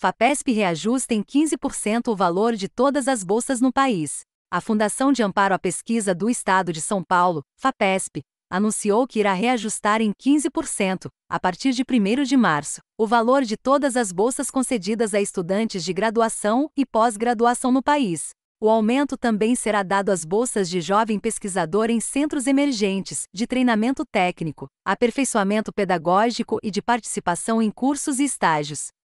FAPESP reajusta em 15% o valor de todas as bolsas no país. A Fundação de Amparo à Pesquisa do Estado de São Paulo, FAPESP, anunciou que irá reajustar em 15%, a partir de 1 de março, o valor de todas as bolsas concedidas a estudantes de graduação e pós-graduação no país. O aumento também será dado às bolsas de jovem pesquisador em centros emergentes, de treinamento técnico, aperfeiçoamento pedagógico e de participação em cursos e estágios.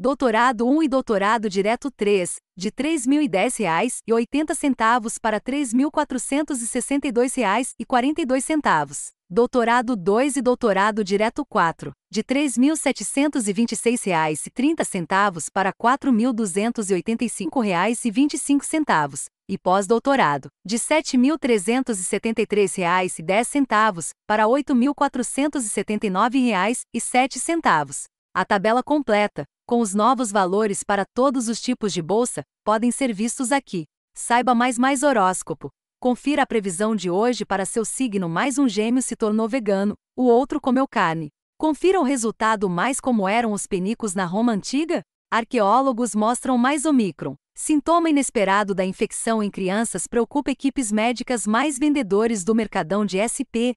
Doutorado 1 e Doutorado Direto 3, de R$ 3.010,80 para R$ 3.462,42. Doutorado 2 e Doutorado Direto 4, de R$ 3.726,30 para R$ 4.285,25. E pós-doutorado, de R$ 7.373,10 para R$ 8.479,07. A tabela completa, com os novos valores para todos os tipos de bolsa, podem ser vistos aqui. Saiba mais mais horóscopo. Confira a previsão de hoje para seu signo mais um gêmeo se tornou vegano, o outro comeu carne. Confira o resultado mais como eram os penicos na Roma antiga? Arqueólogos mostram mais Omicron. Sintoma inesperado da infecção em crianças preocupa equipes médicas mais vendedores do mercadão de SP,